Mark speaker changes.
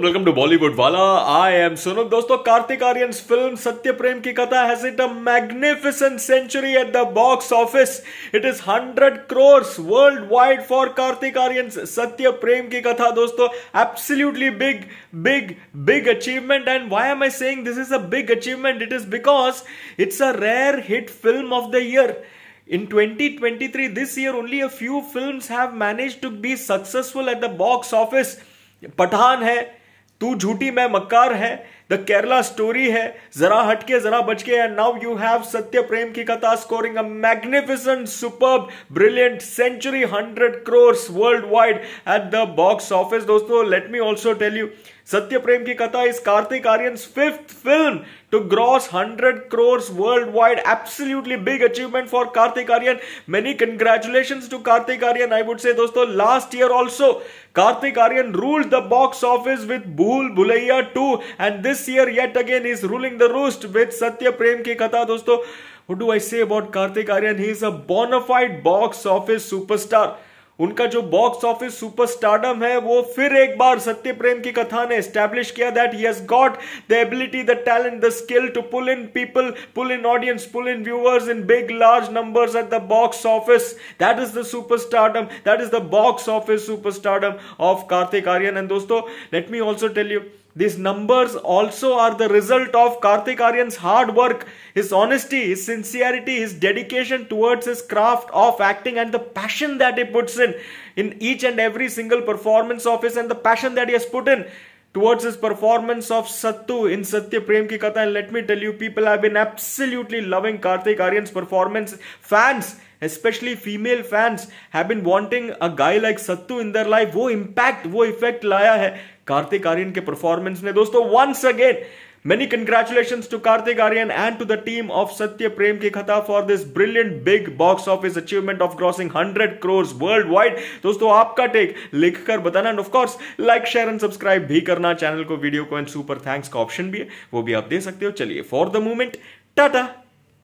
Speaker 1: Welcome to Bollywood वाला I am Sonam दोस्तों Kartik Aryan film सत्य Prem Ki Katha has it a magnificent century at the box office it is hundred crores world wide for Kartik Aaryan Satya Prem Ki Katha दोस्तों absolutely big big big achievement and why am I saying this is a big achievement it is because it's a rare hit film of the year In 2023, this year, only a few films have managed to be successful at the box office. Pathaan है तू झूठी मैं मक्कार है the Kerala story है जरा हटके जरा बच के एंड नाउ यू हैव सत्य Prem Ki Katha scoring a magnificent super brilliant century hundred crores world wide at the box office दोस्तों let me also tell you Satya Prem Ki Katha इस Kartik Aaryan fifth film to gross 100 crores worldwide. Absolutely big achievement for Karthik Aryan. Many congratulations to Karthik Aryan. I would say, dosto, last year also, Karthik Aryan ruled the box office with Bhul Bhulaiya 2 and this year yet again is ruling the roost with Satya Prem Ki Katha. Dosto, what do I say about Karthik Aryan? He is a bona fide box office superstar. उनका जो box office super stardom है वो फिर एक बार सत्य प्रेम की कथा ने establish किया that he has got the ability the talent the skill to pull in people pull in audience pull in viewers in big large numbers at the box office that is the super stardom that is the box office super stardom of Kartik Aaryan and दोस्तों let me also tell you These numbers also are the result of Karthik Aryan's hard work, his honesty, his sincerity, his dedication towards his craft of acting and the passion that he puts in in each and every single performance of his and the passion that he has put in towards his performance of Sattu in Satya Prem Ki Katha and let me tell you people have been absolutely loving Kartik Aryan's performance fans especially female fans, have been wanting a guy like Sattu in their life. wo impact, wo effect laya hai kartik aryan ke performance ne dosto once again many congratulation to Kartik Aaryan and to the team of Satya Prem के Katha for this brilliant big box office achievement of crossing hundred crores world wide दोस्तों आपका take लिखकर बताना and of course like share and subscribe भी करना channel को video को and super thanks का ऑप्शन भी है वो भी आप दे सकते हो चलिए फॉर द मूमेंट टाटा